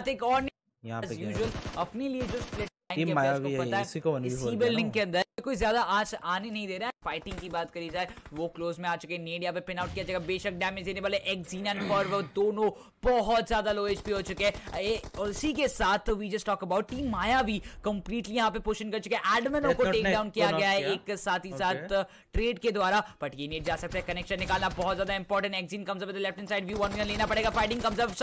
साथ एक और यहाँ पे यूजुअल अपने लिए जो टीम बिल्डिंग के अंदर कोई ज्यादा आज आने नहीं दे रहा है फाइटिंग की बात करी जाए वो क्लोज में आ चुके नेड यहाँ पे पिन आउट किया जाएगा बेशक डैमेज देने वाले एक्जीनन और वो दोनों बहुत ज्यादा लो एचपी हो चुके और इसी के साथ we just talk about team माया भी कंप्लीटली यहाँ पे पोषण कर चुके हैं एडमिनो को टेक डाउन किया गया है एक साथ ही साथ ट्रेड के द्वारा बट ये नेट जा सकता है कनेक्शन निकालना बहुत ज्यादा इंपॉर्टेंट एक्जीन comes up left hand side view one लेना पड़ेगा फाइटिंग कम्स अप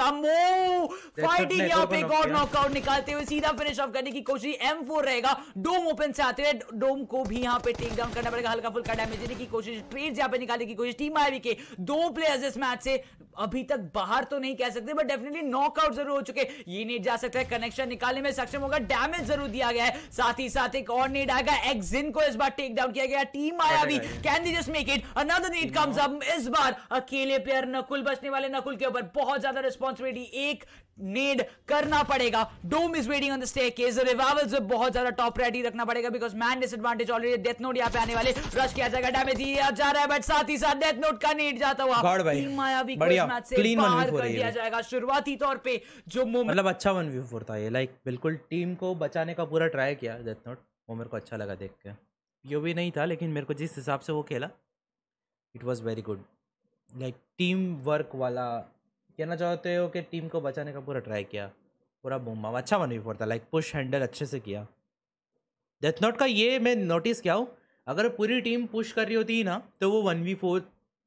फाइटिंग यहाँ पे एक और नॉकआउट निकालते हुए सीधा फिनिश ऑफ करने की कोशिश एम फोर रहेगा डोम ओपन से आते हुए डोम को भी यहाँ पे टेक डाउन करना पड़ेगा हल्का फुल्का डैमेज देने की कोशिश ट्रेड यहाँ पे निकालने की कोशिश टीम आईवी के दो प्लेयर्स इस मैच से अभी तक बाहर तो नहीं कह सकते बट डेफिनेटली नॉकआउट जरूर हो चुके ये नेट जा सकता है कनेक्शन निकालने में सक्षम होगा डैमेज जरूर दिया गया है साथ ही साथ एक और नेट आएगा एक्सिन को इस बार टेक डाउन किया गया टीम आया भी can the just make it another neat comes up इस बार अकेले प्लेयर नकुल बचने वाले नकुल के ऊपर बहुत ज्यादा रिस्पॉन्सिबिलिटी एक नीड करना पड़ेगा डोम is waiting on the stake is revival skills बहुत ज्यादा टॉप रेडी रखना पड़ेगा because man disadvantage already death note यहाँ पे आने वाले रश किया जाएगा डैमेज दिया जा रहा है बट साथ ही साथ डेथ नोट का नीट जाता हुआ टीम मायावी को इस मैच से पार कर दिया जाएगा शुरुआती तौर पे जो मतलब अच्छा वन व्यू फोर था ये लाइक बिल्कुल टीम को बचाने का पूरा ट्राई किया डेथ नोट वो मेरे को अच्छा लगा देख के यो भी नहीं था लेकिन मेरे को जिस हिसाब से वो खेला it was very good like team work वाला कहना चाहते हो कि टीम को बचाने का पूरा ट्राई किया पूरा बूम अच्छा वन वी फोर था लाइक पुश हैंडल अच्छे से किया डेथ नोट का ये मैं नोटिस किया हूँ अगर पूरी टीम पुश कर रही होती ना तो वो वन वी फोर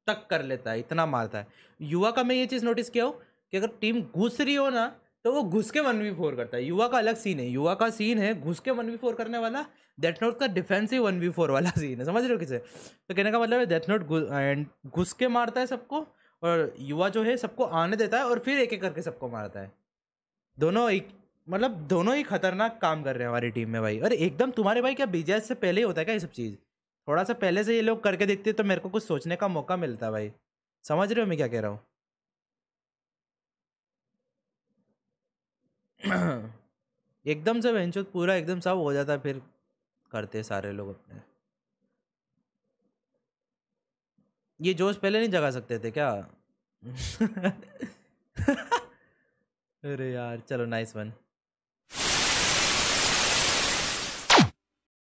तक कर लेता है इतना मारता है युवा का मैं ये चीज़ नोटिस किया हूँ कि अगर टीम घुस रही हो ना तो वो घुस के वन वी फोर करता है युवा का अलग सीन है युवा का सीन है घुस के वन वी फोर करने वाला डेथ नोट का डिफेंसिव वन वी फोर वाला सीन है समझ रहे हो किसे तो कहने का मतलब है डेथ नोट घुस के मारता है सबको और युवा जो है सबको आने देता है और फिर एक एक करके सबको मारता है दोनों एक मतलब दोनों ही खतरनाक काम कर रहे हैं हमारी टीम में भाई और एकदम तुम्हारे भाई क्या बीजेस से पहले ही होता है क्या ये सब चीज़ थोड़ा सा पहले से ये लोग करके देखते तो मेरे को कुछ सोचने का मौका मिलता है भाई समझ रहे हो मैं क्या कह रहा हूँ एकदम से वेंचो पूरा एकदम सब हो जाता है फिर करते सारे लोग अपने ये जोश पहले नहीं जगा सकते थे क्या अरे यार चलो नाइस वन